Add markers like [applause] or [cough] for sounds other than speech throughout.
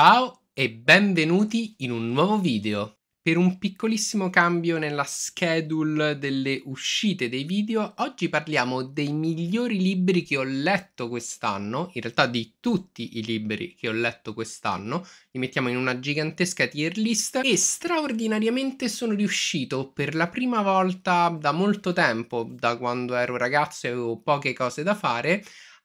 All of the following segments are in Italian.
Ciao e benvenuti in un nuovo video. Per un piccolissimo cambio nella schedule delle uscite dei video, oggi parliamo dei migliori libri che ho letto quest'anno, in realtà di tutti i libri che ho letto quest'anno, li mettiamo in una gigantesca tier list e straordinariamente sono riuscito per la prima volta da molto tempo, da quando ero ragazzo e avevo poche cose da fare,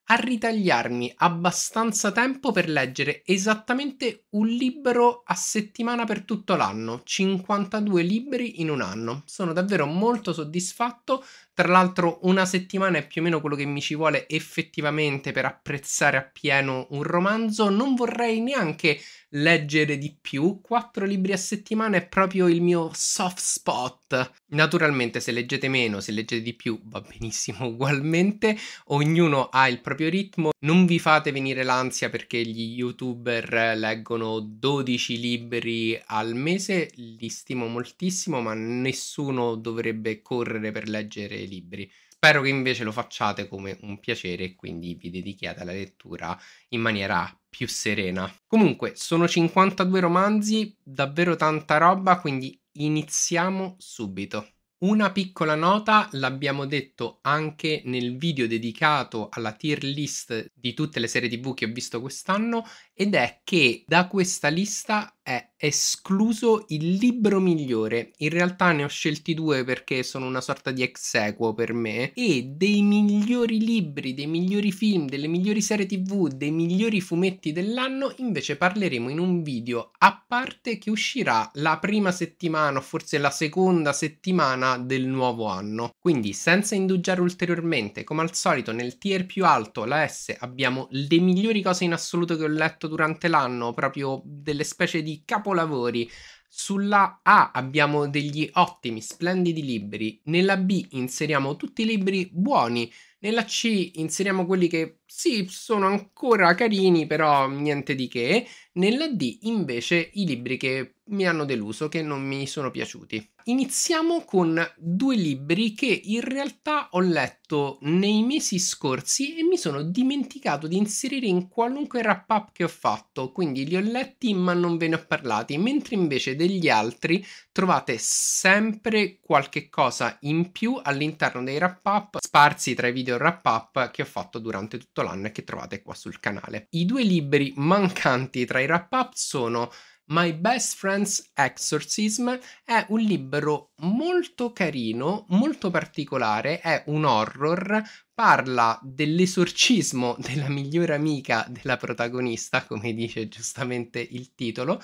a ritagliarmi abbastanza tempo per leggere esattamente un libro a settimana per tutto l'anno, 52 libri in un anno. Sono davvero molto soddisfatto tra l'altro una settimana è più o meno quello che mi ci vuole effettivamente per apprezzare appieno un romanzo, non vorrei neanche leggere di più, Quattro libri a settimana è proprio il mio soft spot. Naturalmente se leggete meno, se leggete di più va benissimo [laughs] ugualmente, ognuno ha il proprio ritmo, non vi fate venire l'ansia perché gli youtuber leggono 12 libri al mese, li stimo moltissimo ma nessuno dovrebbe correre per leggere libri. Spero che invece lo facciate come un piacere e quindi vi dedichiate alla lettura in maniera più serena. Comunque, sono 52 romanzi, davvero tanta roba, quindi iniziamo subito. Una piccola nota, l'abbiamo detto anche nel video dedicato alla tier list di tutte le serie tv che ho visto quest'anno, ed è che da questa lista è escluso il libro migliore. In realtà ne ho scelti due perché sono una sorta di ex equo per me. E dei migliori libri, dei migliori film, delle migliori serie tv, dei migliori fumetti dell'anno, invece parleremo in un video a parte che uscirà la prima settimana o forse la seconda settimana del nuovo anno. Quindi senza indugiare ulteriormente, come al solito nel tier più alto, la S, abbiamo le migliori cose in assoluto che ho letto durante l'anno, proprio delle specie di degli capolavori. Sulla A abbiamo degli ottimi, splendidi libri, nella B inseriamo tutti i libri buoni, nella C inseriamo quelli che sì, sono ancora carini, però niente di che, nella D invece i libri che mi hanno deluso, che non mi sono piaciuti iniziamo con due libri che in realtà ho letto nei mesi scorsi e mi sono dimenticato di inserire in qualunque wrap up che ho fatto, quindi li ho letti ma non ve ne ho parlati, mentre invece degli altri trovate sempre qualche cosa in più all'interno dei wrap up sparsi tra i video wrap up che ho fatto durante tutto l'anno e che trovate qua sul canale. I due libri mancanti tra i wrap up sono My Best Friend's Exorcism è un libro molto carino, molto particolare, è un horror, parla dell'esorcismo [laughs] della migliore amica della protagonista, come dice giustamente il titolo,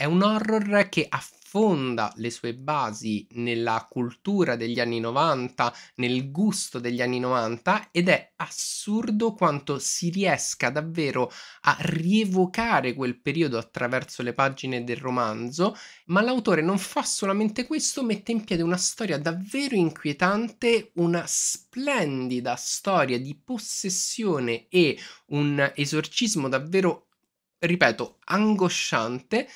è un horror che affonda le sue basi nella cultura degli anni 90, nel gusto degli anni 90 ed è assurdo quanto si riesca davvero a rievocare quel periodo attraverso le pagine del romanzo, ma l'autore non fa solamente questo, mette in piedi una storia davvero inquietante, una splendida storia di possessione e un esorcismo davvero ripeto, angosciante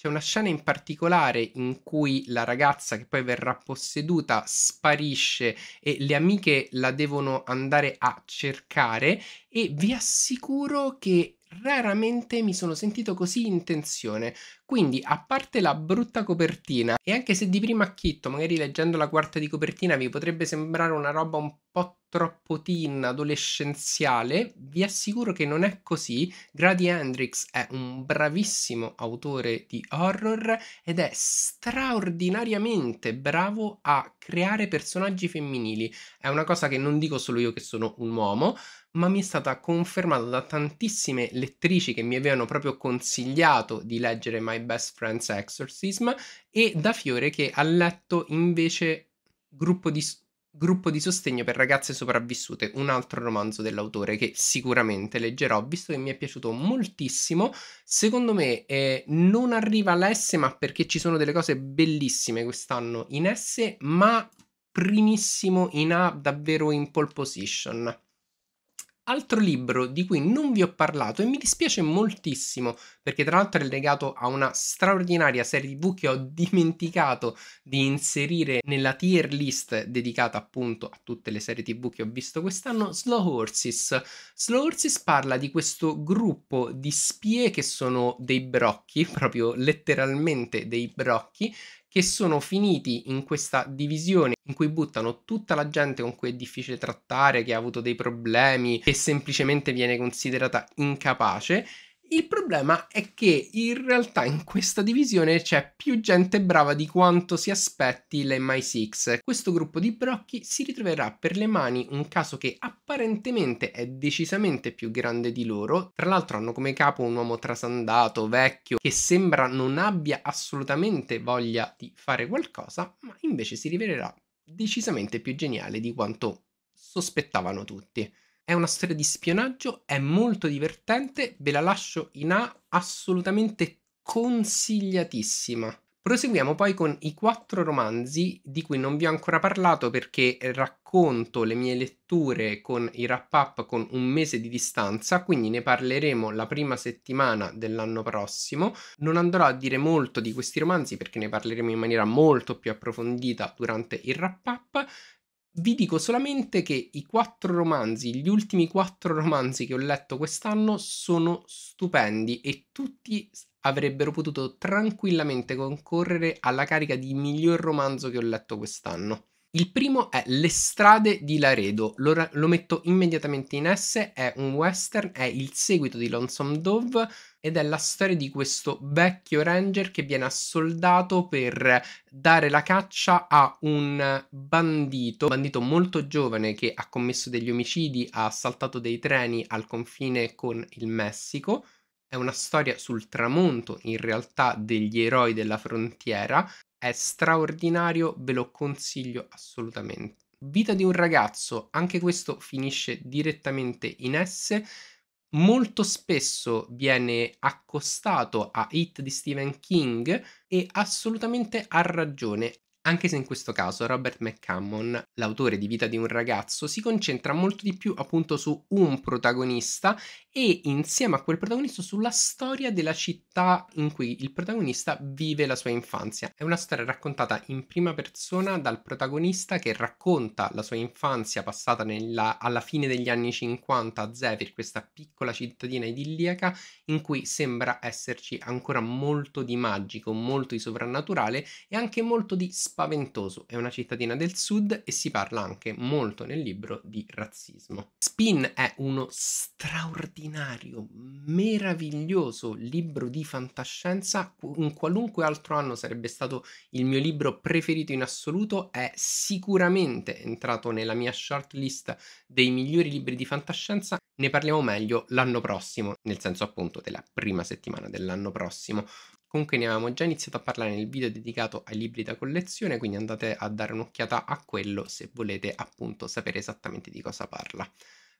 c'è una scena in particolare in cui la ragazza che poi verrà posseduta sparisce e le amiche la devono andare a cercare e vi assicuro che raramente mi sono sentito così in tensione. Quindi, a parte la brutta copertina, e anche se di prima acchitto, magari leggendo la quarta di copertina, vi potrebbe sembrare una roba un po' troppo teen, adolescenziale, vi assicuro che non è così. Grady Hendrix è un bravissimo autore di horror ed è straordinariamente bravo a creare personaggi femminili. È una cosa che non dico solo io che sono un uomo, ma mi è stata confermata da tantissime lettrici che mi avevano proprio consigliato di leggere My Best Friend's Exorcism e da Fiore che ha letto invece Gruppo di, Gruppo di sostegno per ragazze sopravvissute, un altro romanzo dell'autore che sicuramente leggerò, visto che mi è piaciuto moltissimo. Secondo me eh, non arriva l'S, ma perché ci sono delle cose bellissime quest'anno in S, ma primissimo in A, davvero in pole position. Altro libro di cui non vi ho parlato e mi dispiace moltissimo perché tra l'altro è legato a una straordinaria serie tv che ho dimenticato di inserire nella tier list dedicata appunto a tutte le serie tv che ho visto quest'anno, Slow Horses. Slow Horses parla di questo gruppo di spie che sono dei brocchi, proprio letteralmente dei brocchi, che sono finiti in questa divisione in cui buttano tutta la gente con cui è difficile trattare, che ha avuto dei problemi, che semplicemente viene considerata incapace il problema è che in realtà in questa divisione c'è più gente brava di quanto si aspetti l'MI6. Questo gruppo di brocchi si ritroverà per le mani un caso che apparentemente è decisamente più grande di loro. Tra l'altro hanno come capo un uomo trasandato, vecchio, che sembra non abbia assolutamente voglia di fare qualcosa, ma invece si rivelerà decisamente più geniale di quanto sospettavano tutti. È una storia di spionaggio, è molto divertente, ve la lascio in A assolutamente consigliatissima. Proseguiamo poi con i quattro romanzi di cui non vi ho ancora parlato perché racconto le mie letture con i wrap up con un mese di distanza, quindi ne parleremo la prima settimana dell'anno prossimo. Non andrò a dire molto di questi romanzi perché ne parleremo in maniera molto più approfondita durante il wrap up. Vi dico solamente che i quattro romanzi, gli ultimi quattro romanzi che ho letto quest'anno sono stupendi e tutti avrebbero potuto tranquillamente concorrere alla carica di miglior romanzo che ho letto quest'anno. Il primo è Le strade di Laredo, lo, lo, metto immediatamente in S, è un western, è il seguito di Lonesome Dove ed è la storia di questo vecchio ranger che viene assoldato per dare la caccia a un bandito, un bandito molto giovane che ha commesso degli omicidi, ha assaltato dei treni al confine con il Messico. È una storia sul tramonto in realtà degli eroi della frontiera è straordinario, ve lo consiglio assolutamente. Vita di un ragazzo, anche questo finisce direttamente in S. Molto spesso viene accostato a hit di Stephen King e assolutamente ha ragione anche se in questo caso Robert McCammon, l'autore di Vita di un ragazzo, si concentra molto di più appunto su un protagonista e insieme a quel protagonista sulla storia della città in cui il protagonista vive la sua infanzia. È una storia raccontata in prima persona dal protagonista che racconta la sua infanzia passata nella, alla fine degli anni 50 a Zephyr, questa piccola cittadina idilliaca in cui sembra esserci ancora molto di magico, molto di sovrannaturale e anche molto di spazio spaventoso, è una cittadina del sud e si parla anche molto nel libro di razzismo. Spin è uno straordinario, meraviglioso libro di fantascienza, in qualunque altro anno sarebbe stato il mio libro preferito in assoluto, è sicuramente entrato nella mia shortlist dei migliori libri di fantascienza, ne parliamo meglio l'anno prossimo, nel senso appunto della prima settimana dell'anno prossimo. Comunque ne avevamo già iniziato a parlare nel video dedicato ai libri da collezione, quindi andate a dare un'occhiata a quello se volete appunto sapere esattamente di cosa parla.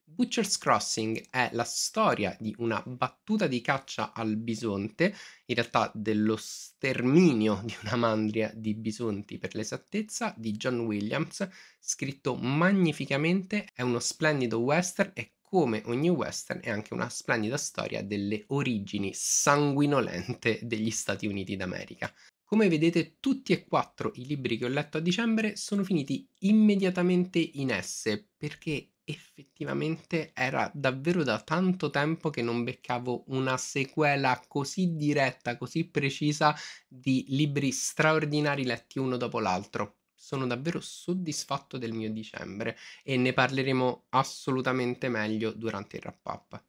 Butcher's Crossing è la storia di una battuta di caccia al bisonte, in realtà dello sterminio di una mandria di bisonti per l'esattezza, di John Williams, scritto magnificamente, è uno splendido western e come ogni western è anche una splendida storia delle origini sanguinolente degli Stati Uniti d'America. Come vedete tutti e quattro i libri che ho letto a dicembre sono finiti immediatamente in esse perché effettivamente era davvero da tanto tempo che non beccavo una sequela così diretta, così precisa di libri straordinari letti uno dopo l'altro sono davvero soddisfatto del mio dicembre e ne parleremo assolutamente meglio durante il wrap up.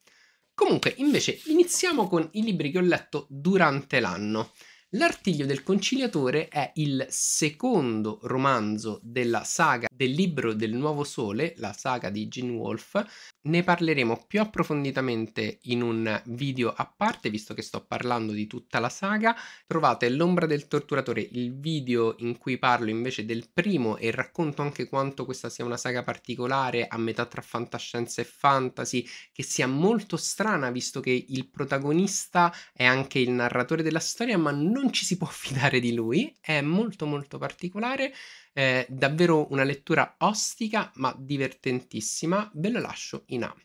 Comunque, invece, iniziamo con i libri che ho letto durante l'anno. L'artiglio del conciliatore è il secondo romanzo della saga del libro del nuovo sole, la saga di Gene Wolfe, ne parleremo più approfonditamente in un video a parte, visto che sto parlando di tutta la saga. Trovate L'ombra del torturatore, il video in cui parlo invece del primo e racconto anche quanto questa sia una saga particolare, a metà tra fantascienza e fantasy, che sia molto strana, visto che il protagonista è anche il narratore della storia, ma non ci si può [laughs] fidare di lui. È molto molto particolare. È eh, davvero una lettura ostica ma divertentissima, ve lo lascio in A.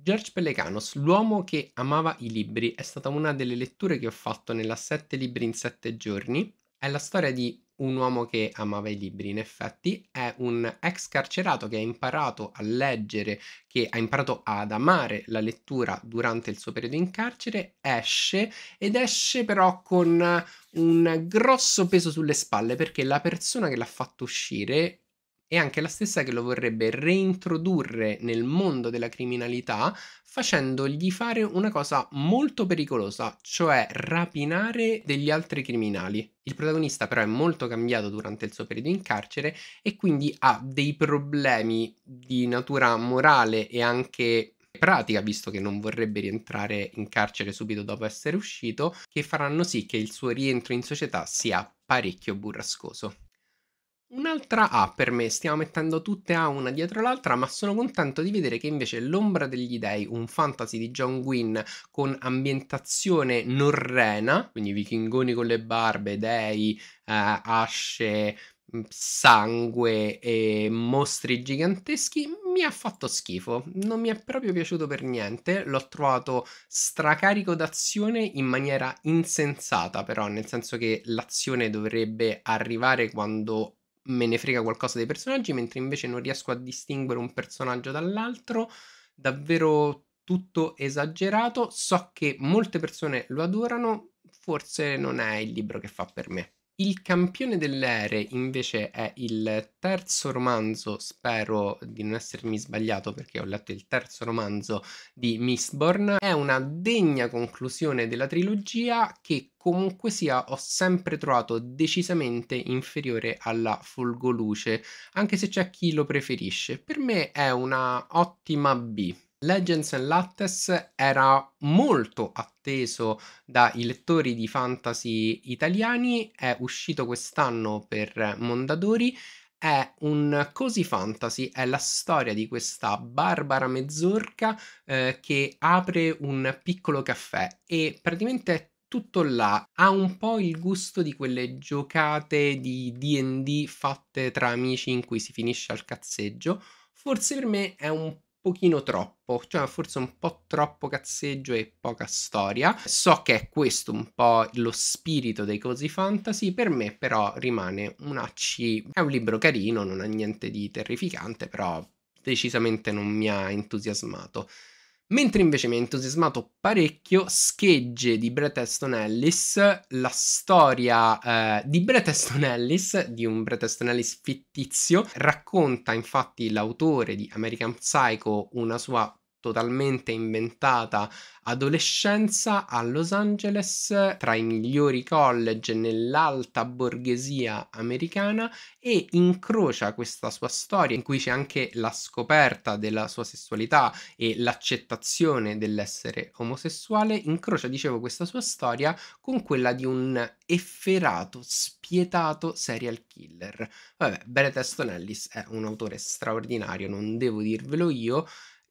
George Pelecanos, L'uomo che amava i libri, è stata una delle letture che ho fatto nella Sette libri in sette giorni. È la storia di un uomo che amava i libri, in effetti, è un ex carcerato che ha imparato a leggere, che ha imparato ad amare la lettura durante il suo periodo in carcere, esce ed esce però con un grosso peso sulle spalle perché la persona che l'ha fatto uscire è anche la stessa che lo vorrebbe reintrodurre nel mondo della criminalità facendogli fare una cosa molto pericolosa, cioè rapinare degli altri criminali. Il protagonista però è molto cambiato durante il suo periodo in carcere e quindi ha dei problemi di natura morale e anche pratica, visto che non vorrebbe rientrare in carcere subito dopo essere uscito, che faranno sì che il suo rientro in società sia parecchio burrascoso. Un'altra A per me, stiamo mettendo tutte A una dietro l'altra, ma sono contento di vedere che invece L'ombra degli dei, un fantasy di John Gwynn con ambientazione norrena, quindi vichingoni con le barbe, dei, eh, asce, mm, sangue e mostri giganteschi, mi ha fatto schifo, non mi è proprio piaciuto per niente, l'ho trovato stracarico d'azione in maniera insensata però, nel senso che l'azione dovrebbe arrivare quando me ne frega qualcosa dei personaggi, mentre invece non riesco a distinguere un personaggio dall'altro, davvero tutto esagerato, so che molte persone lo adorano, forse non è il libro che fa per me. Il campione dell'ere invece è il terzo romanzo, spero di non essermi sbagliato perché ho letto il terzo romanzo di Mistborn, è una degna conclusione della trilogia che comunque sia ho sempre trovato decisamente inferiore alla Folgoluce, anche se c'è chi lo preferisce. Per me è una ottima B, Legends and Lattes era molto atteso dai lettori di fantasy italiani, è uscito quest'anno per Mondadori, è un così fantasy, è la storia di questa Barbara Mezzorca eh, che apre un piccolo caffè e praticamente è tutto là, ha un po' il gusto di quelle giocate di DD fatte tra amici in cui si finisce al cazzeggio. Forse per me è un pochino troppo, cioè forse un po' troppo cazzeggio e poca storia. So che è questo un po' lo spirito dei cosi fantasy, per me però rimane una C. È un libro carino, non ha niente di terrificante, però decisamente non mi ha entusiasmato. Mentre invece mi ha entusiasmato parecchio Schegge di Bret Easton Ellis, la storia eh, di Bret Easton Ellis, di un Bret Easton Ellis fittizio, racconta infatti l'autore di American Psycho una sua totalmente inventata adolescenza a Los Angeles tra i migliori college nell'alta borghesia americana e incrocia questa sua storia in cui c'è anche la scoperta della sua sessualità e l'accettazione dell'essere omosessuale, incrocia, dicevo, questa sua storia con quella di un efferato, spietato serial killer. Vabbè, Brett Aston è un autore straordinario, non devo dirvelo io,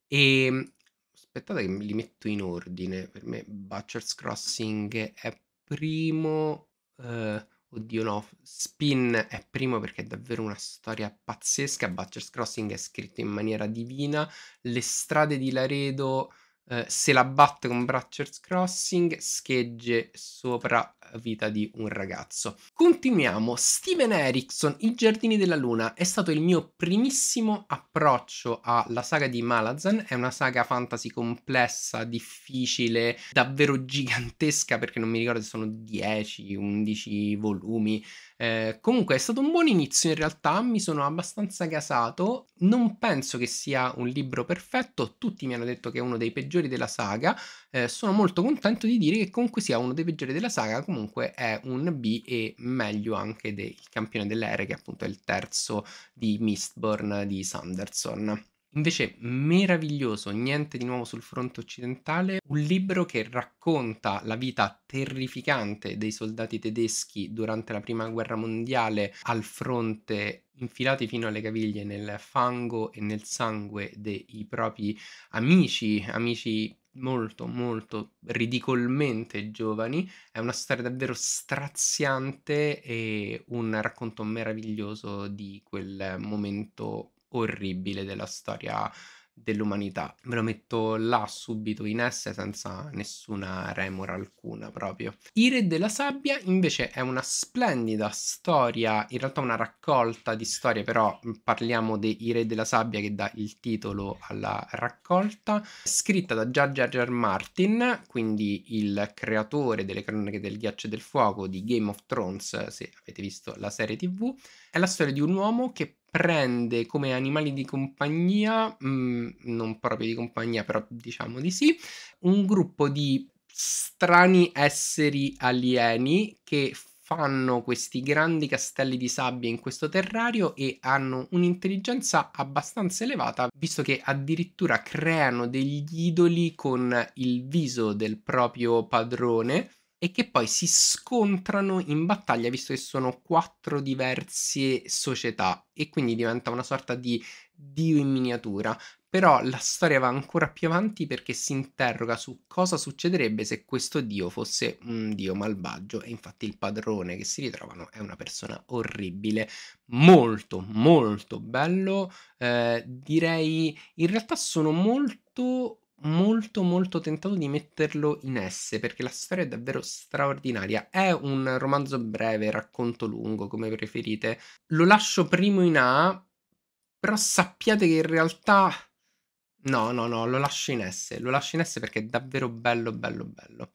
e ehm, aspettate che li metto in ordine. Per me Butcher's Crossing è primo. Eh, oddio no, Spin è primo perché è davvero una storia pazzesca. Butcher's Crossing è scritto in maniera divina. Le strade di Laredo eh, se la batte con Bratcher's Crossing, schegge sopra eh, vita di un ragazzo. Continuiamo. Steven Erickson, I giardini della luna, è stato il mio primissimo approccio alla saga di Malazan. È una saga fantasy complessa, difficile, davvero gigantesca, perché non mi ricordo se sono 10, 11 volumi. Eh, comunque è stato un buon inizio in realtà, mi sono abbastanza gasato, non penso che sia un libro perfetto, tutti mi hanno detto che è uno dei peggiori della saga, eh, sono molto contento di dire che comunque sia uno dei peggiori della saga, comunque è un B e meglio anche del Campione dell'Ere che appunto è il terzo di Mistborn di Sanderson. Invece meraviglioso, niente di nuovo sul fronte occidentale, un libro che racconta la vita terrificante dei soldati tedeschi durante la Prima Guerra Mondiale al fronte infilati fino alle caviglie nel fango e nel sangue dei propri amici, amici molto molto ridicolmente giovani, è una storia davvero straziante e un racconto meraviglioso di quel momento orribile della storia dell'umanità. Me lo metto là subito in S senza nessuna remora alcuna proprio. I Re della Sabbia invece è una splendida storia, in realtà una raccolta di storie, però mhmm, parliamo dei Re della Sabbia che dà il titolo alla raccolta, scritta da George R. R. Martin, quindi il creatore delle cronache del ghiaccio e del fuoco di Game of Thrones, se avete visto la serie TV. È la storia di un uomo che prende come animali di compagnia, mh, mm, non proprio di compagnia, però diciamo di sì, un gruppo di strani esseri alieni che fanno questi grandi castelli di sabbia in questo terrario e hanno un'intelligenza abbastanza elevata, visto che addirittura creano degli idoli con il viso del proprio padrone e che poi si scontrano in battaglia visto che sono quattro diverse società e quindi diventa una sorta di dio in miniatura. Però la storia va ancora più avanti perché si interroga su cosa succederebbe se questo dio fosse un dio malvagio e infatti il padrone che si ritrovano è una persona orribile, molto molto bello, eh, direi in realtà sono molto molto molto tentato di metterlo in S perché la storia è davvero straordinaria. È un romanzo breve, racconto lungo, come preferite. Lo lascio primo in A, però sappiate che in realtà no, no, no, lo lascio in S, lo lascio in S perché è davvero bello bello bello.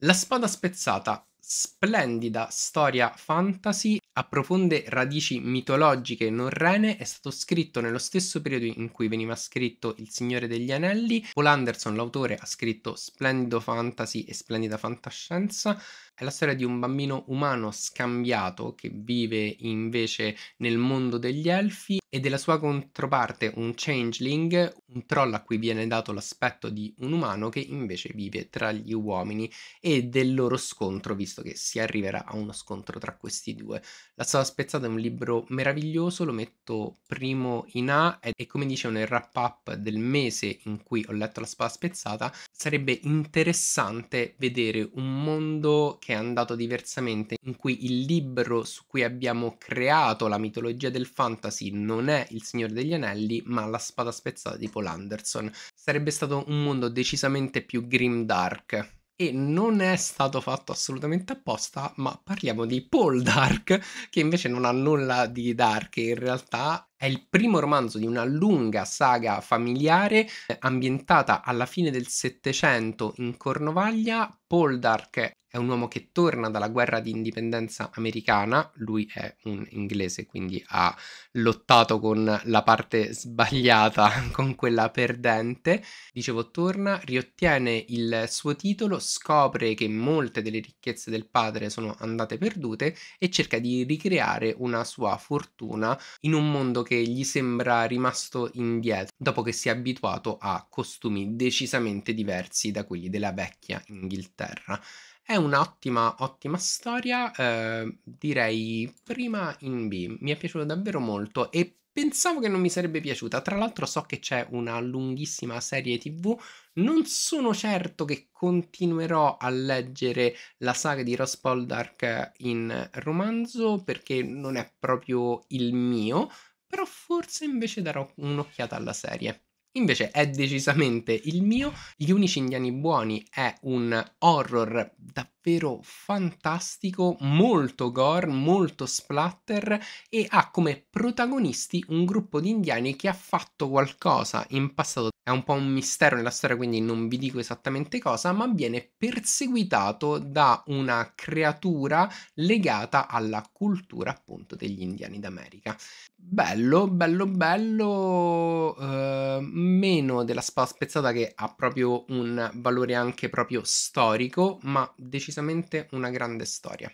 La spada spezzata splendida storia fantasy a profonde radici mitologiche norrene è stato scritto nello stesso periodo in cui veniva scritto Il Signore degli Anelli. Paul Anderson, l'autore, ha scritto splendido fantasy e splendida fantascienza. È la storia di un bambino umano scambiato che vive invece nel mondo degli elfi e della sua controparte, un changeling, un troll a cui viene dato l'aspetto di un umano che invece vive tra gli uomini e del loro scontro, visto che si arriverà a uno scontro tra questi due. La Sola Spezzata è un libro meraviglioso, lo metto primo in A e come dicevo nel wrap up del mese in cui ho letto La Spada Spezzata, sarebbe interessante vedere un mondo che è andato diversamente, in cui il libro su cui abbiamo creato la mitologia del fantasy non è Il Signore degli Anelli, ma La Spada Spezzata di Paul Anderson. Sarebbe stato un mondo decisamente più grimdark. E non è stato fatto assolutamente apposta, ma parliamo di Paul Dark, che invece non ha nulla di dark, in realtà è il primo romanzo di una lunga saga familiare eh, ambientata alla fine del Settecento in Cornovaglia Paul Dark è un uomo che torna dalla guerra di indipendenza americana, lui è un inglese quindi ha lottato con la parte sbagliata, [laughs] con quella perdente, dicevo torna, riottiene il suo titolo, scopre che molte delle ricchezze del padre sono andate perdute e cerca di ricreare una sua fortuna in un mondo che gli sembra rimasto indietro, dopo che si è abituato a costumi decisamente diversi da quelli della vecchia Inghilterra. Inghilterra. È un'ottima, ottima storia, eh, direi prima in B, mi è piaciuta davvero molto e pensavo che non mi sarebbe piaciuta, tra l'altro so che c'è una lunghissima serie tv, non sono certo che continuerò a leggere la saga di Ross Dark in romanzo perché non è proprio il mio, però forse invece darò un'occhiata alla serie. Invece è decisamente il mio. Gli unici indiani buoni è un horror davvero fantastico, molto gore, molto splatter e ha come protagonisti un gruppo di indiani che ha fatto qualcosa in passato è un po' un mistero nella storia, quindi non vi dico esattamente cosa, ma viene perseguitato da una creatura legata alla cultura appunto degli indiani d'America. Bello, bello, bello, eh, meno della spada spezzata che ha proprio un valore anche proprio storico, ma decisamente una grande storia.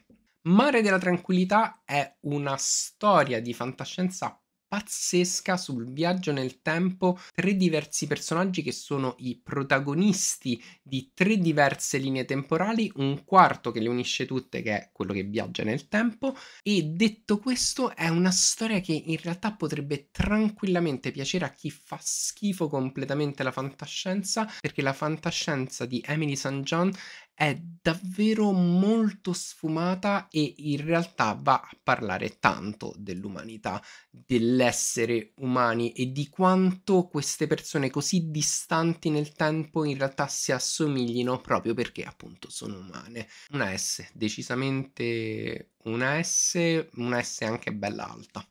Mare della Tranquillità è una storia di fantascienza pazzesca sul viaggio nel tempo tre diversi personaggi che sono i protagonisti di tre diverse linee temporali, un quarto che le unisce tutte che è quello che viaggia nel tempo e detto questo è una storia che in realtà potrebbe tranquillamente piacere a chi fa schifo completamente la fantascienza perché la fantascienza di Emily St. John è davvero molto sfumata e in realtà va a parlare tanto dell'umanità, dell'essere umani e di quanto queste persone così distanti nel tempo in realtà si assomiglino proprio perché appunto sono umane. Una S, decisamente una S, una S anche bella alta.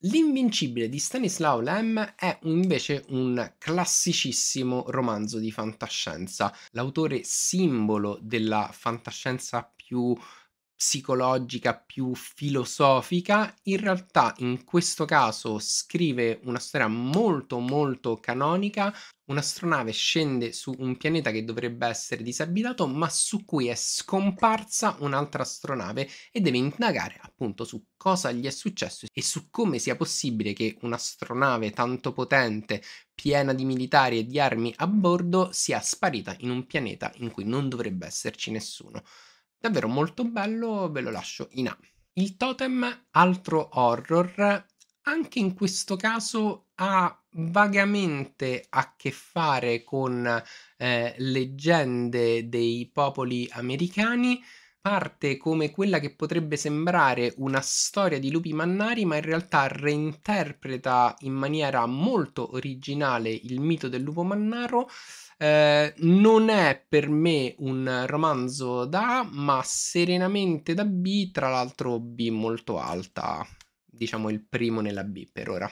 L'Invincibile di Stanislao Lem è invece un classicissimo romanzo di fantascienza, l'autore simbolo della fantascienza più psicologica, più filosofica, in realtà in questo caso scrive una storia molto molto canonica. Un'astronave scende su un pianeta che dovrebbe essere disabitato, ma su cui è scomparsa un'altra astronave e deve indagare appunto su cosa gli è successo e su come sia possibile che un'astronave tanto potente, piena di militari e di armi a bordo, sia sparita in un pianeta in cui non dovrebbe esserci nessuno. Davvero molto bello, ve lo lascio in A. Il totem, altro horror, anche in questo caso ha vagamente a che fare con eh, leggende dei popoli americani, parte come quella che potrebbe sembrare una storia di lupi mannari, ma in realtà reinterpreta in maniera molto originale il mito del lupo mannaro eh, non è per me un romanzo da A, ma serenamente da B, tra l'altro B molto alta, diciamo il primo nella B per ora.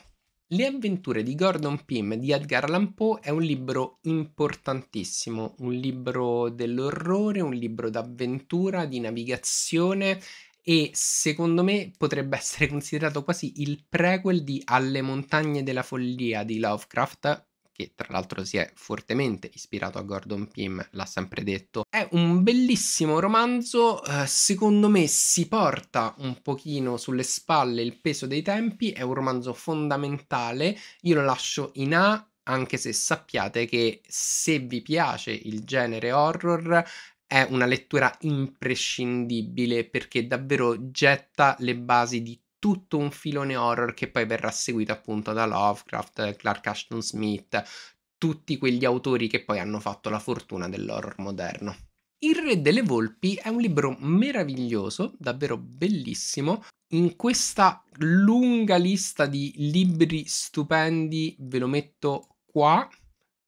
Le avventure di Gordon Pym di Edgar Allan Poe è un libro importantissimo, un libro dell'orrore, un libro d'avventura, di navigazione e secondo me potrebbe essere considerato quasi il prequel di Alle montagne della follia di Lovecraft che tra l'altro si è fortemente ispirato a Gordon Pym, l'ha sempre detto. È un bellissimo romanzo, eh, secondo me si porta un pochino sulle spalle il peso dei tempi, è un romanzo fondamentale, io lo lascio in A anche se sappiate che se vi piace il genere horror è una lettura imprescindibile perché davvero getta le basi di tutto un filone horror che poi verrà seguito appunto da Lovecraft, Clark Ashton Smith, tutti quegli autori che poi hanno fatto la fortuna dell'horror moderno. Il Re delle Volpi è un libro meraviglioso, davvero bellissimo. In questa lunga lista di libri stupendi ve lo metto qua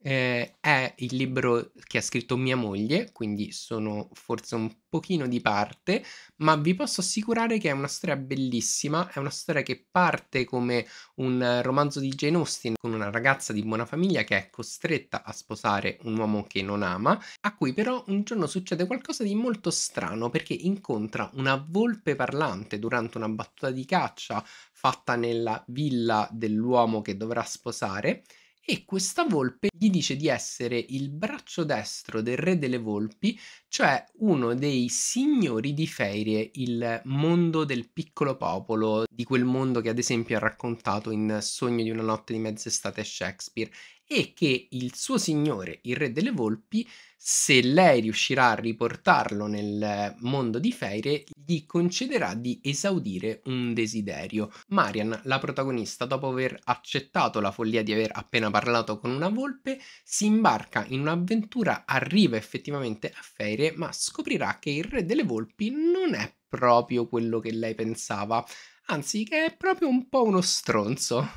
eh, è il libro che ha scritto mia moglie, quindi sono forse un pochino di parte, ma vi posso assicurare che è una storia bellissima, è una storia che parte come un romanzo di Jane Austen con una ragazza di buona famiglia che è costretta a sposare un uomo che non ama, a cui però un giorno succede qualcosa di molto strano perché incontra una volpe parlante durante una battuta di caccia fatta nella villa dell'uomo che dovrà sposare e questa volpe gli dice di essere il braccio destro del re delle volpi, cioè uno dei signori di Ferie, il mondo del piccolo popolo, di quel mondo che ad esempio ha raccontato in Sogno di una notte di mezz'estate Shakespeare e che il suo signore, il re delle volpi, se lei riuscirà a riportarlo nel mondo di Feire, gli concederà di esaudire un desiderio. Marian, la protagonista, dopo aver accettato la follia di aver appena parlato con una volpe, si imbarca in un'avventura, arriva effettivamente a Feire, ma scoprirà che il re delle volpi non è proprio quello che lei pensava, anzi che è proprio un po' uno stronzo.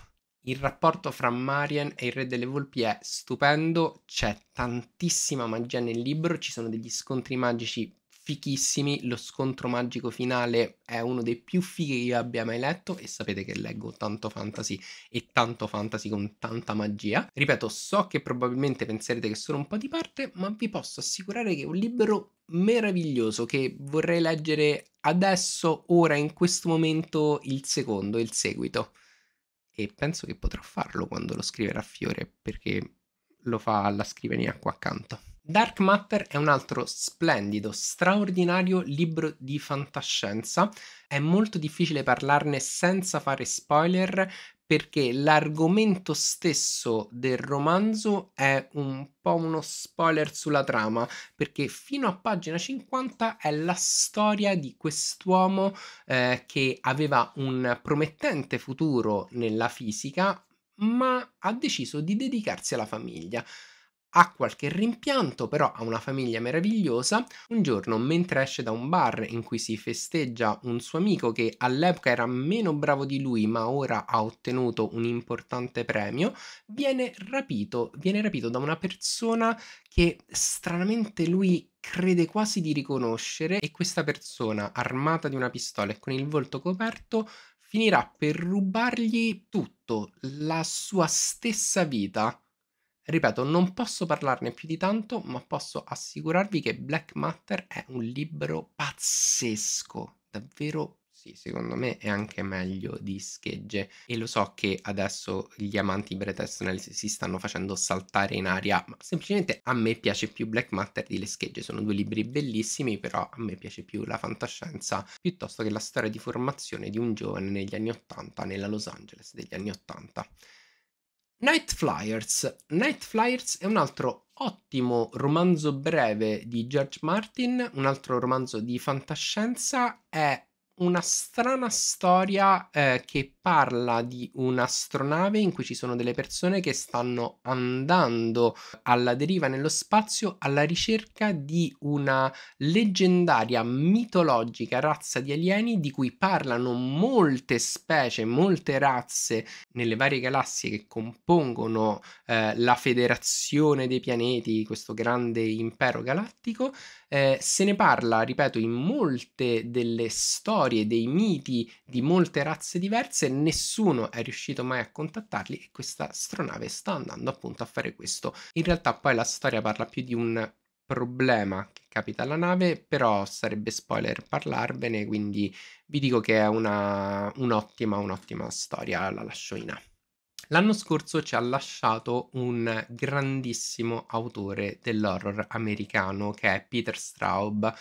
Il rapporto fra Marien e il Re delle Volpi è stupendo, c'è tantissima magia nel libro, ci sono degli scontri magici fichissimi, lo scontro magico finale è uno dei più fighi che io abbia mai letto e sapete che leggo tanto fantasy e tanto fantasy con tanta magia. Ripeto, so che probabilmente penserete che sono un po' di parte, ma vi posso assicurare che è un libro meraviglioso che vorrei leggere adesso, ora, in questo momento, il secondo, il seguito e penso che potrò farlo quando lo scriverà Fiore perché lo fa alla scrivania qua accanto. Dark Matter è un altro splendido, straordinario libro di fantascienza. È molto difficile parlarne senza fare spoiler perché l'argomento stesso del romanzo è un po' uno spoiler sulla trama, perché fino a pagina 50 è la storia di quest'uomo eh, che aveva un promettente futuro nella fisica, ma ha deciso di dedicarsi alla famiglia. Ha qualche rimpianto, però ha una famiglia meravigliosa. Un giorno, mentre esce da un bar in cui si festeggia un suo amico che all'epoca era meno bravo di lui, ma ora ha ottenuto un importante premio, viene rapito, viene rapito da una persona che stranamente lui crede quasi di riconoscere e questa persona armata di una pistola e con il volto coperto finirà per rubargli tutto, la sua stessa vita. Ripeto, non posso parlarne più di tanto, ma posso assicurarvi che Black Matter è un libro pazzesco, davvero sì, secondo me è anche meglio di schegge e lo so che adesso gli amanti bretest si stanno facendo saltare in aria, ma semplicemente a me piace più Black Matter di Le schegge, sono due libri bellissimi, però a me piace più la fantascienza piuttosto che la storia di formazione di un giovane negli anni Ottanta, nella Los Angeles degli anni Ottanta. Night Flyers. Night Flyers è un altro ottimo romanzo breve di George Martin, un altro romanzo di fantascienza, è una strana storia eh, che parla di un'astronave in cui ci sono delle persone che stanno andando alla deriva nello spazio alla ricerca di una leggendaria, mitologica razza di alieni di cui parlano molte specie, molte razze nelle varie galassie che compongono eh, la federazione dei pianeti, questo grande impero galattico, eh, se ne parla, ripeto, in molte delle storie, dei miti di molte razze diverse, nessuno è riuscito mai a contattarli e questa astronave sta andando appunto a fare questo. In realtà poi la storia parla più di un problema che capita alla nave, però sarebbe spoiler parlarvene, quindi vi dico che è una, un'ottima, un'ottima storia, la lascio in A. L'anno scorso ci ha lasciato un grandissimo autore dell'horror americano che è Peter Straub.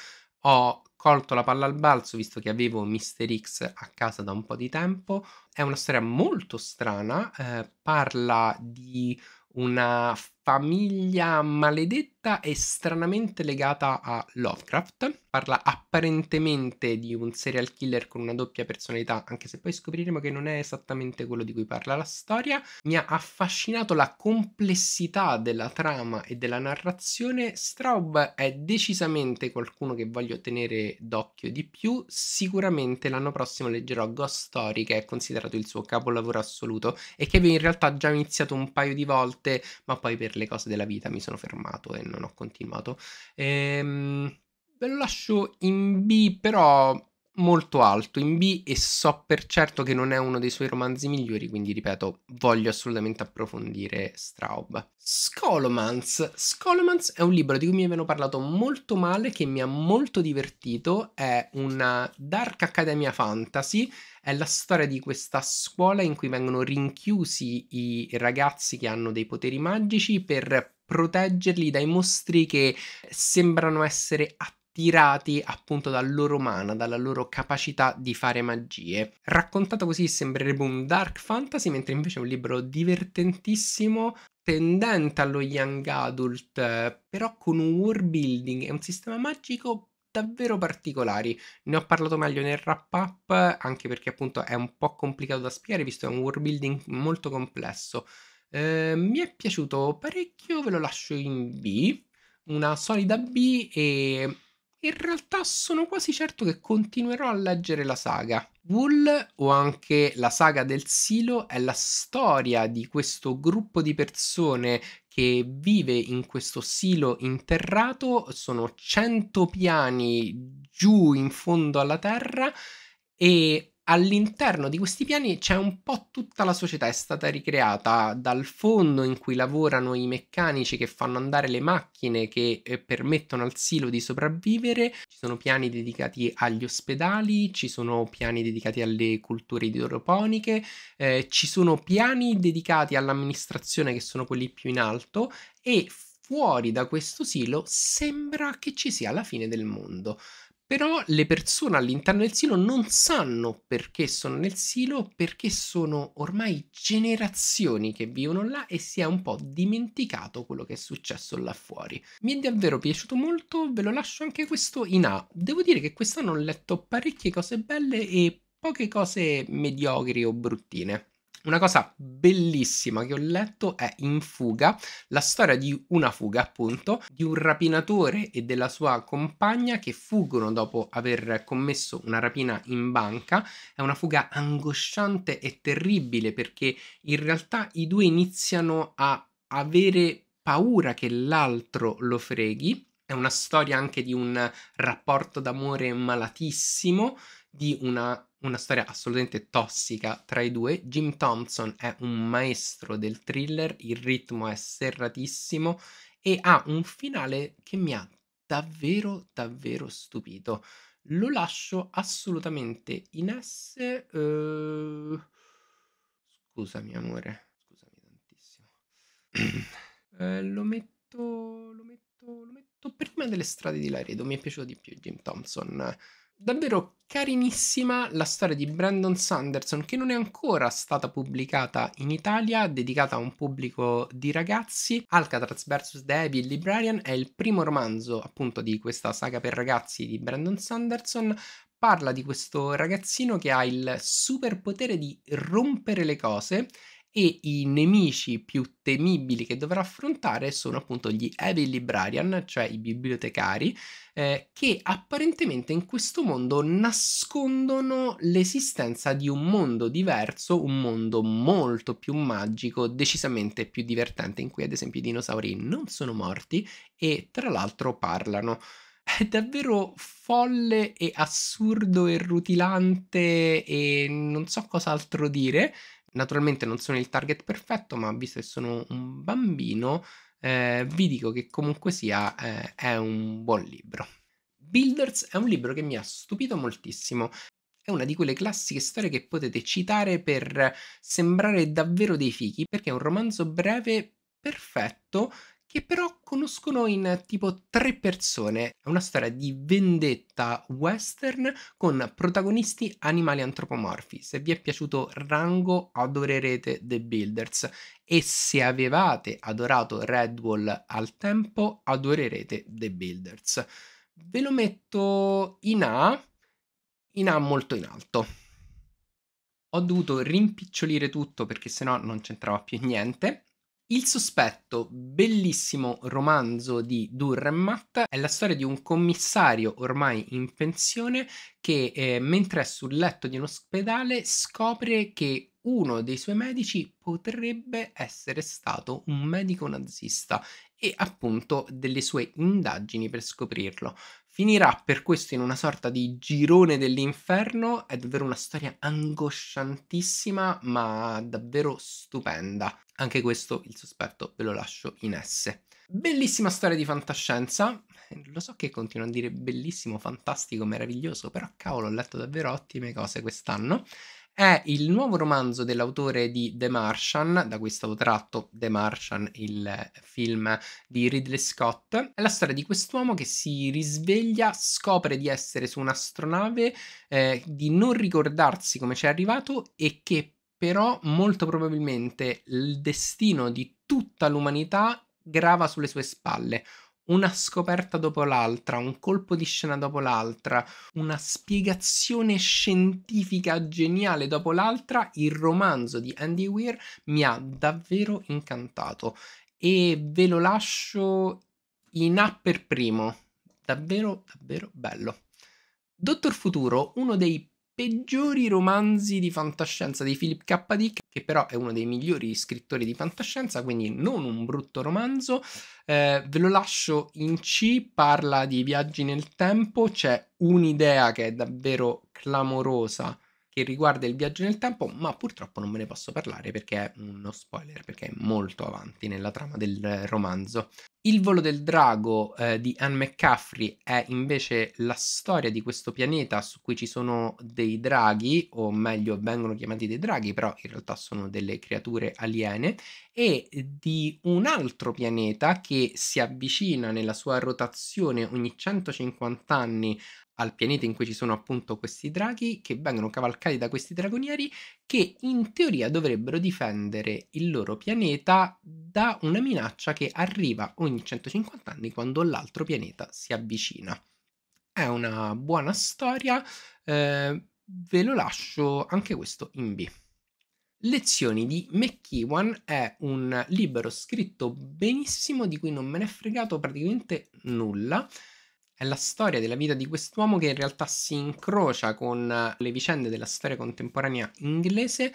Ho colto la palla al balzo visto che avevo Mister X a casa da un po' di tempo. È una storia molto strana, eh, parla di una famiglia maledetta e stranamente legata a Lovecraft. Parla apparentemente di un serial killer con una doppia personalità, anche se poi scopriremo che non è esattamente quello di cui parla la storia. Mi ha affascinato la complessità della trama e della narrazione. Straub è decisamente qualcuno che voglio tenere d'occhio di più. Sicuramente l'anno prossimo leggerò Ghost Story, che è considerato il suo capolavoro assoluto e che avevo in realtà già iniziato un paio di volte, ma poi per le cose della vita mi sono fermato e non ho continuato. Ehm, ve lo lascio in B, però molto alto in B e so per certo che non è uno dei suoi romanzi migliori, quindi ripeto, voglio assolutamente approfondire Straub. Scolomance. Scolomance è un libro di cui mi avevano parlato molto male, che mi ha molto divertito, è una Dark Academia Fantasy, è la storia di questa scuola in cui vengono rinchiusi i ragazzi che hanno dei poteri magici per proteggerli dai mostri che sembrano essere attivi attirati appunto dal loro mana, dalla loro capacità di fare magie. Raccontato così sembrerebbe un dark fantasy, mentre invece è un libro divertentissimo, tendente allo young adult, però con un world building e un sistema magico davvero particolari. Ne ho parlato meglio nel wrap up, anche perché appunto è un po' complicato da spiegare, visto che è un world building molto complesso. Eh, mi è piaciuto parecchio, ve lo lascio in B, una solida B e in realtà sono quasi certo che continuerò a leggere la saga. Wool o anche la saga del silo è la storia di questo gruppo di persone che vive in questo silo interrato, sono 100 piani giù in fondo alla terra e all'interno di questi piani c'è un po' tutta la società, è stata ricreata dal fondo in cui lavorano i meccanici che fanno andare le macchine che eh, permettono al silo di sopravvivere, ci sono piani dedicati agli ospedali, ci sono piani dedicati alle culture idroponiche, eh, ci sono piani dedicati all'amministrazione che sono quelli più in alto e fuori da questo silo sembra che ci sia la fine del mondo. Però le persone all'interno del silo non sanno perché sono nel silo, perché sono ormai generazioni che vivono là e si è un po' dimenticato quello che è successo là fuori. Mi è davvero piaciuto molto, ve lo lascio anche questo in A. Devo dire che quest'anno ho letto parecchie cose belle e poche cose mediocri o bruttine. Una cosa bellissima che ho letto è In fuga, la storia di una fuga appunto, di un rapinatore e della sua compagna che fuggono dopo aver commesso una rapina in banca. È una fuga angosciante e terribile perché in realtà i due iniziano a avere paura che l'altro lo freghi. È una storia anche di un rapporto d'amore malatissimo, di una una storia assolutamente tossica tra i due. Jim Thompson è un maestro del thriller, il ritmo è serratissimo e ha un finale che mi ha davvero, davvero stupito. Lo lascio assolutamente in S. Eh... Scusami, amore. Scusami tantissimo. [clears throat] eh, lo metto. Lo metto. Lo metto prima delle strade di Laredo. Mi è piaciuto di più Jim Thompson davvero carinissima la storia di Brandon Sanderson che non è ancora stata pubblicata in Italia, dedicata a un pubblico di ragazzi. Alcatraz vs. Debbie Librarian è il primo romanzo appunto di questa saga per ragazzi di Brandon Sanderson. Parla di questo ragazzino che ha il superpotere di rompere le cose e i nemici più temibili che dovrà affrontare sono appunto gli Evil Librarian, cioè i bibliotecari, eh, che apparentemente in questo mondo nascondono l'esistenza di un mondo diverso, un mondo molto più magico, decisamente più divertente, in cui ad esempio i dinosauri non sono morti e tra l'altro parlano [laughs] è davvero folle e assurdo e rutilante e non so cos'altro dire Naturalmente non sono il target perfetto, ma visto che sono un bambino, eh, vi dico che comunque sia eh, è un buon libro. Builders è un libro che mi ha stupito moltissimo. È una di quelle classiche storie che potete citare per sembrare davvero dei fichi, perché è un romanzo breve perfetto che però conoscono in tipo tre persone. È una storia di vendetta western con protagonisti animali antropomorfi. Se vi è piaciuto Rango adorerete The Builders e se avevate adorato Redwall al tempo adorerete The Builders. Ve lo metto in A, in A molto in alto. Ho dovuto rimpicciolire tutto perché sennò non c'entrava più niente. Il sospetto, bellissimo romanzo di Durham Matt, è la storia di un commissario ormai in pensione che eh, mentre è sul letto di un ospedale scopre che uno dei suoi medici potrebbe essere stato un medico nazista e appunto delle sue indagini per scoprirlo. Finirà per questo in una sorta di girone dell'inferno, è davvero una storia angosciantissima ma davvero stupenda. Anche questo il sospetto ve lo lascio in esse. Bellissima storia di fantascienza. Lo so che continuo a dire bellissimo, fantastico, meraviglioso, però cavolo, ho letto davvero ottime cose quest'anno. È il nuovo romanzo dell'autore di The Martian, da cui è stato tratto The Martian, il film di Ridley Scott. È la storia di quest'uomo che si risveglia, scopre di essere su un'astronave, eh, di non ricordarsi come ci è arrivato e che però molto probabilmente il destino di tutta l'umanità grava sulle sue spalle. Una scoperta dopo l'altra, un colpo di scena dopo l'altra, una spiegazione scientifica geniale dopo l'altra, il romanzo di Andy Weir mi ha davvero incantato e ve lo lascio in A per primo. Davvero, davvero bello. Dottor Futuro, uno dei peggiori romanzi di fantascienza di Philip K. Dick, che però è uno dei migliori scrittori di fantascienza, quindi non un brutto romanzo. Eh, ve lo lascio in C, parla di viaggi nel tempo, c'è un'idea che è davvero clamorosa che riguarda il viaggio nel tempo, ma purtroppo non me ne posso parlare perché è uno spoiler, perché è molto avanti nella trama del romanzo. Il volo del drago eh, di Anne McCaffrey è invece la storia di questo pianeta su cui ci sono dei draghi, o meglio vengono chiamati dei draghi, però in realtà sono delle creature aliene, e di un altro pianeta che si avvicina nella sua rotazione ogni 150 anni al pianeta in cui ci sono appunto questi draghi che vengono cavalcati da questi dragonieri che in teoria dovrebbero difendere il loro pianeta da una minaccia che arriva ogni 150 anni quando l'altro pianeta si avvicina. È una buona storia, eh, ve lo lascio anche questo in B. Lezioni di McEwan è un libro scritto benissimo di cui non me ne è fregato praticamente nulla. È la storia della vita di quest'uomo che in realtà si incrocia con eh, le vicende della storia contemporanea inglese.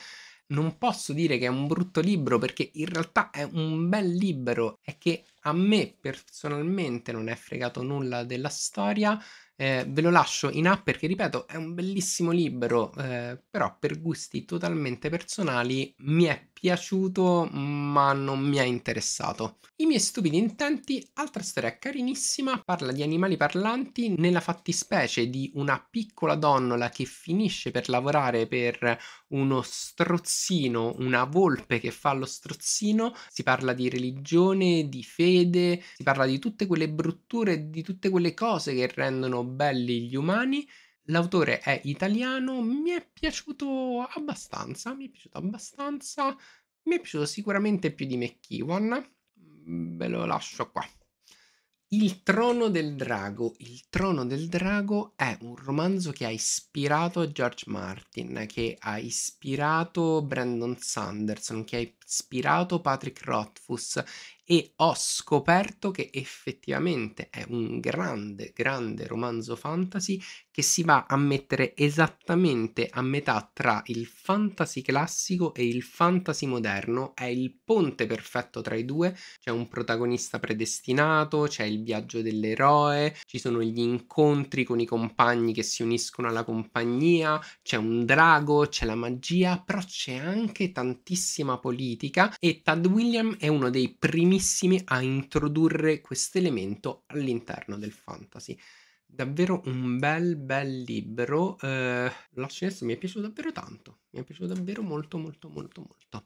Non posso dire che è un brutto libro perché in realtà è un bel libro, è che a me personalmente non è fregato nulla della storia. Eh, ve lo lascio in app perché ripeto è un bellissimo libro, eh, però per gusti totalmente personali mi è piaciuto, ma non mi ha interessato. I miei stupidi intenti, altra storia carinissima, parla di animali parlanti, nella fattispecie di una piccola donnola che finisce per lavorare per uno strozzino, una volpe che fa lo strozzino, si parla di religione, di fede, si parla di tutte quelle brutture, di tutte quelle cose che rendono belli gli umani L'autore è italiano, mi è piaciuto abbastanza, mi è piaciuto abbastanza, mi è piaciuto sicuramente più di McKeown, mm, ve lo lascio qua. Il trono del drago. Il trono del drago è un romanzo che ha ispirato George Martin, che ha ispirato Brandon Sanderson, che ha ispirato Patrick Rothfuss e ho scoperto che effettivamente è un grande, grande romanzo fantasy che si va a mettere esattamente a metà tra il fantasy classico e il fantasy moderno, è il ponte perfetto tra i due, c'è un protagonista predestinato, c'è il viaggio dell'eroe, ci sono gli incontri con i compagni che si uniscono alla compagnia, c'è un drago, c'è la magia, però c'è anche tantissima politica e Tad William è uno dei primi primissimi a introdurre questo elemento all'interno del fantasy. Davvero un bel bel libro. Eh, L'Occidente mi è piaciuto davvero tanto. Mi è piaciuto davvero molto molto molto molto.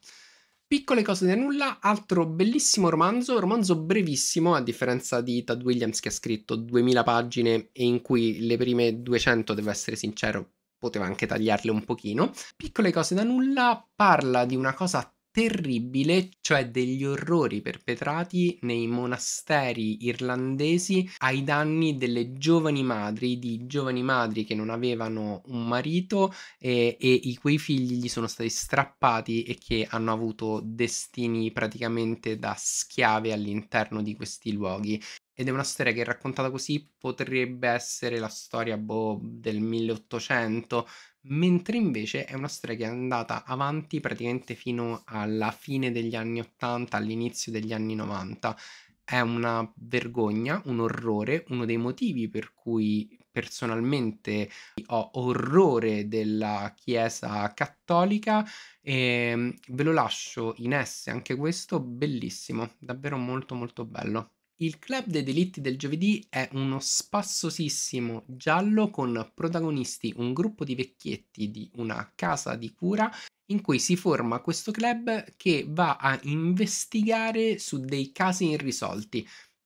Piccole cose da nulla, altro bellissimo romanzo, romanzo brevissimo a differenza di Tad Williams che ha scritto 2000 pagine e in cui le prime 200, devo essere sincero, poteva anche tagliarle un pochino. Piccole cose da nulla, parla di una cosa terribile, cioè degli orrori perpetrati nei monasteri irlandesi ai danni delle giovani madri, di giovani madri che non avevano un marito e, e i cui figli gli sono stati strappati e che hanno avuto destini praticamente da schiave all'interno di questi luoghi ed è una storia che raccontata così potrebbe essere la storia boh, del 1800 mentre invece è una storia che è andata avanti praticamente fino alla fine degli anni 80, all'inizio degli anni 90. È una vergogna, un orrore, uno dei motivi per cui personalmente ho orrore della Chiesa cattolica e ehm, ve lo lascio in S anche questo, bellissimo, davvero molto molto bello. Il Club dei Delitti del Giovedì è uno spassosissimo giallo con protagonisti un gruppo di vecchietti di una casa di cura in cui si forma questo club che va a investigare su dei casi irrisolti.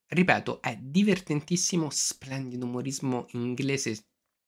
Ripeto, è divertentissimo, splendido umorismo inglese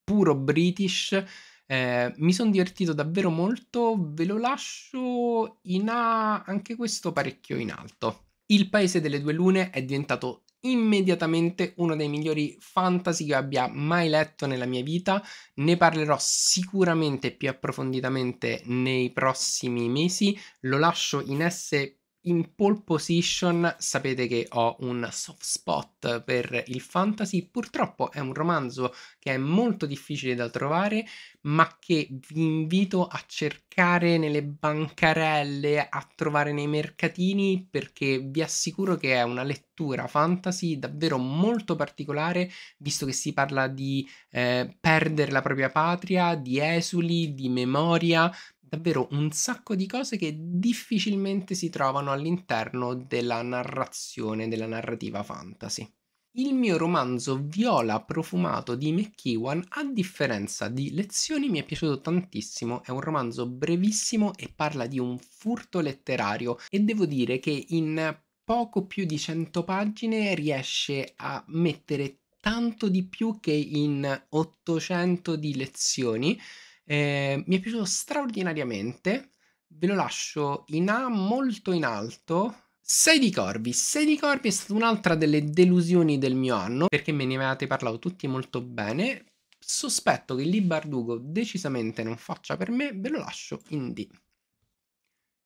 puro british. Eh, mi sono divertito davvero molto, ve lo lascio in A, anche questo parecchio in alto. Il Paese delle Due Lune è diventato immediatamente uno dei migliori fantasy che abbia mai letto nella mia vita. Ne parlerò sicuramente più approfonditamente nei prossimi mesi. Lo lascio in S in pole position sapete che ho un soft spot per il fantasy, purtroppo è un romanzo che è molto difficile da trovare, ma che vi invito a cercare nelle bancarelle, a trovare nei mercatini, perché vi assicuro che è una lettura fantasy davvero molto particolare, visto che si parla di eh, perdere la propria patria, di esuli, di memoria, davvero un sacco di cose che difficilmente si trovano all'interno della narrazione, della narrativa fantasy. Il mio romanzo Viola profumato di McEwan, a differenza di Lezioni, mi è piaciuto tantissimo. È un romanzo brevissimo e parla di un furto letterario e devo dire che in poco più di 100 pagine riesce a mettere tanto di più che in 800 di lezioni eh, mi è piaciuto straordinariamente, ve lo lascio in A molto in alto. Sei di Corvi. Sei di Corvi è stata un'altra delle delusioni del mio anno, perché me ne avevate parlato tutti molto bene. Sospetto che lì Bardugo decisamente non faccia per me, ve lo lascio in D.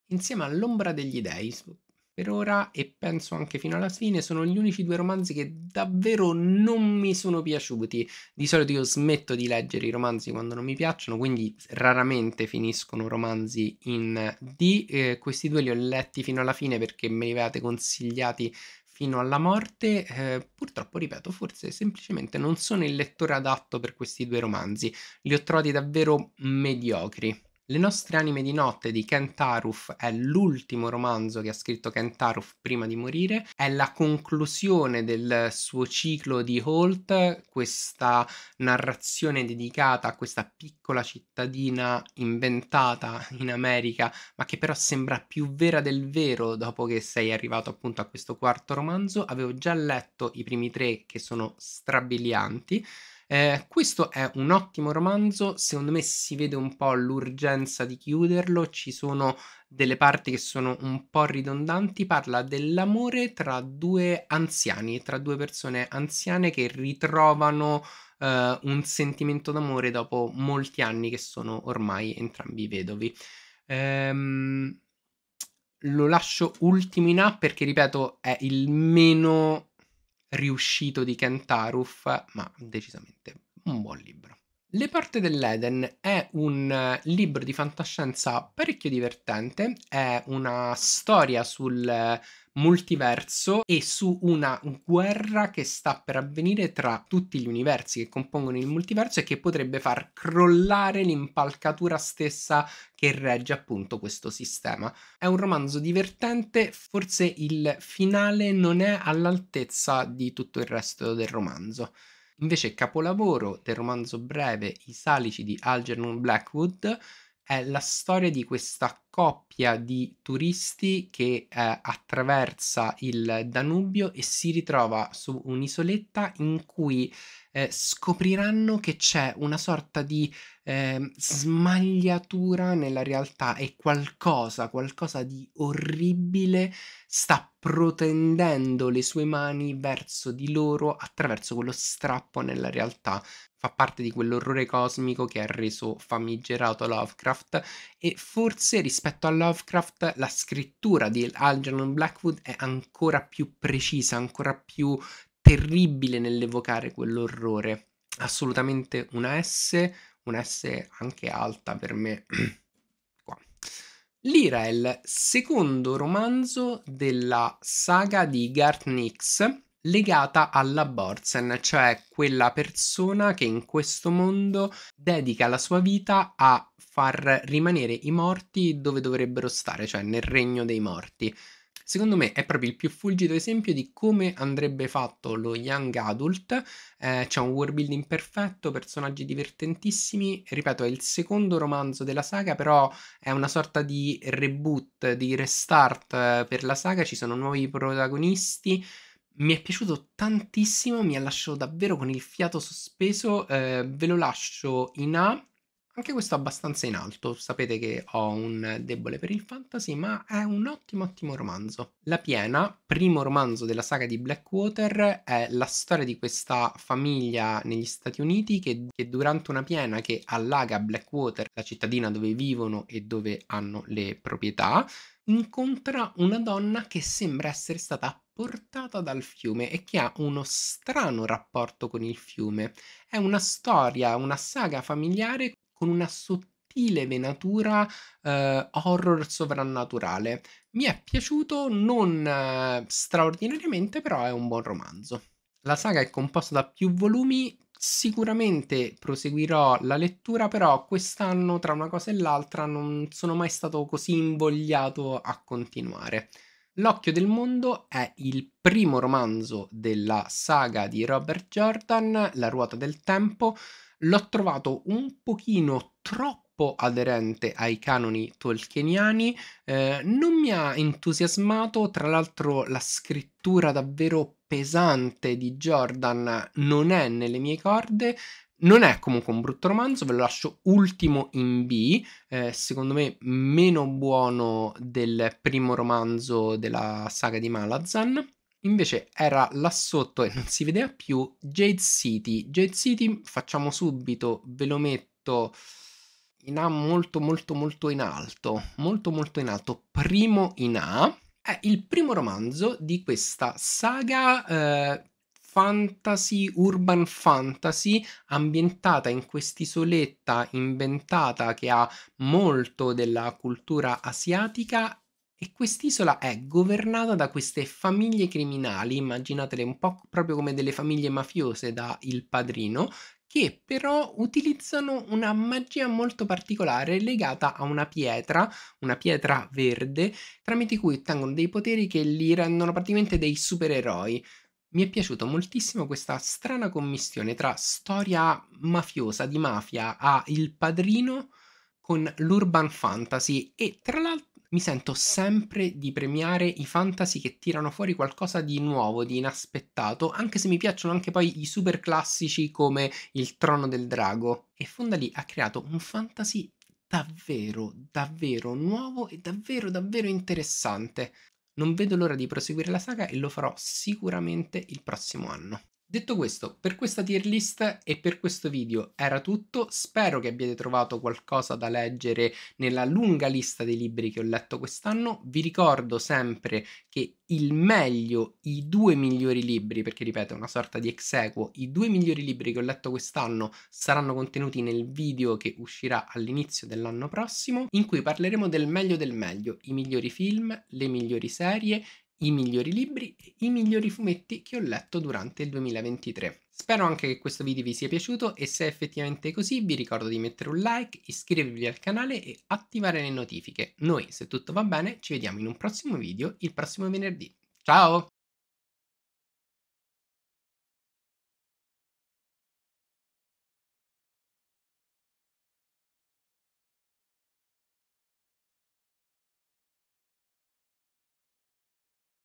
Insieme all'ombra degli dei, per ora e penso anche fino alla fine sono gli unici due romanzi che davvero non mi sono piaciuti. Di solito io smetto di leggere i romanzi quando non mi piacciono, quindi raramente finiscono romanzi in D. Eh, questi due li ho letti fino alla fine perché me li avevate consigliati fino alla morte. Eh, purtroppo, ripeto, forse semplicemente non sono il lettore adatto per questi due romanzi. Li ho trovati davvero mediocri. Le nostre anime di notte di Kent Aruf è l'ultimo romanzo che ha scritto Kent Aruf prima di morire, è la conclusione del suo ciclo di Holt, questa narrazione dedicata a questa piccola cittadina inventata in America, ma che però sembra più vera del vero dopo che sei arrivato appunto a questo quarto romanzo. Avevo già letto i primi tre che sono strabilianti. Eh, questo è un ottimo romanzo, secondo me si vede un po' l'urgenza di chiuderlo, ci sono delle parti che sono un po' ridondanti, parla dell'amore tra due anziani, tra due persone anziane che ritrovano eh, un sentimento d'amore dopo molti anni che sono ormai entrambi vedovi. Ehm lo lascio ultimo in A perché ripeto è il meno riuscito di Kentaruf, ma decisamente un buon libro. Le porte dell'Eden è un eh, libro di fantascienza parecchio divertente, è una storia sul eh, multiverso e su una guerra che sta per avvenire tra tutti gli universi che compongono il multiverso e che potrebbe far crollare l'impalcatura stessa che regge appunto questo sistema. È un romanzo divertente, forse il finale non è all'altezza di tutto il resto del romanzo. Invece capolavoro del romanzo breve I salici di Algernon Blackwood è la storia di questa coppia di turisti che eh, attraversa il Danubio e si ritrova su un'isoletta in cui eh, scopriranno che c'è una sorta di eh, smagliatura nella realtà e qualcosa, qualcosa di orribile sta protendendo le sue mani verso di loro attraverso quello strappo nella realtà. Fa parte di quell'orrore cosmico che ha reso famigerato Lovecraft e forse rispetto a Lovecraft la scrittura di Algernon Blackwood è ancora più precisa, ancora più terribile nell'evocare quell'orrore. Assolutamente una S, una S anche alta per me. L'ira è il secondo romanzo della saga di Garth Nix legata alla Borsen, cioè quella persona che in questo mondo dedica la sua vita a far rimanere i morti dove dovrebbero stare, cioè nel regno dei morti. Secondo me è proprio il più fulgido esempio di come andrebbe fatto lo young adult. Eh, c'è un world building perfetto, personaggi divertentissimi. Ripeto, è il secondo romanzo della saga, però è una sorta di reboot, di restart eh, per la saga. Ci sono nuovi protagonisti mi è piaciuto tantissimo, mi ha lasciato davvero con il fiato sospeso, eh, ve lo lascio in A anche questo abbastanza in alto, sapete che ho un debole per il fantasy, ma è un ottimo ottimo romanzo. La piena, primo romanzo della saga di Blackwater, è la storia di questa famiglia negli Stati Uniti che, che durante una piena che allaga Blackwater, la cittadina dove vivono e dove hanno le proprietà, incontra una donna che sembra essere stata portata dal fiume e che ha uno strano rapporto con il fiume. È una storia, una saga familiare con una sottile venatura eh, horror sovrannaturale. Mi è piaciuto, non eh, straordinariamente, però è un buon romanzo. La saga è composta da più volumi, sicuramente proseguirò la lettura, però quest'anno tra una cosa e l'altra non sono mai stato così invogliato a continuare. L'occhio del mondo è il primo romanzo della saga di Robert Jordan, La ruota del tempo, l'ho trovato un pochino troppo aderente ai canoni tolkieniani, eh, non mi ha entusiasmato, tra l'altro la scrittura davvero pesante di Jordan non è nelle mie corde, non è comunque un brutto romanzo, ve lo lascio ultimo in B, eh, secondo me meno buono del primo romanzo della saga di Malazan invece era là sotto e non si vedeva più Jade City. Jade City facciamo subito, ve lo metto in A molto molto molto in alto, molto molto in alto, primo in A. È il primo romanzo di questa saga eh, fantasy, urban fantasy, ambientata in quest'isoletta inventata che ha molto della cultura asiatica e quest'isola è governata da queste famiglie criminali, immaginatele un po' proprio come delle famiglie mafiose da Il Padrino, che però utilizzano una magia molto particolare legata a una pietra, una pietra verde, tramite cui ottengono dei poteri che li rendono praticamente dei supereroi. Mi è piaciuta moltissimo questa strana commissione tra storia mafiosa di mafia a Il Padrino con l'urban fantasy e tra l'altro mi sento sempre di premiare i fantasy che tirano fuori qualcosa di nuovo, di inaspettato, anche se mi piacciono anche poi i super classici come Il Trono del Drago. E Fondali ha creato un fantasy davvero, davvero nuovo e davvero, davvero interessante. Non vedo l'ora di proseguire la saga e lo farò sicuramente il prossimo anno. Detto questo, per questa tier list e per questo video era tutto, spero che abbiate trovato qualcosa da leggere nella lunga lista dei libri che ho letto quest'anno, vi ricordo sempre che il meglio, i due migliori libri, perché ripeto è una sorta di exequo, i due migliori libri che ho letto quest'anno saranno contenuti nel video che uscirà all'inizio dell'anno prossimo, in cui parleremo del meglio del meglio, i migliori film, le migliori serie i migliori libri e i migliori fumetti che ho letto durante il 2023. Spero anche che questo video vi sia piaciuto e se è effettivamente così vi ricordo di mettere un like, iscrivervi al canale e attivare le notifiche. Noi, se tutto va bene, ci vediamo in un prossimo video il prossimo venerdì. Ciao!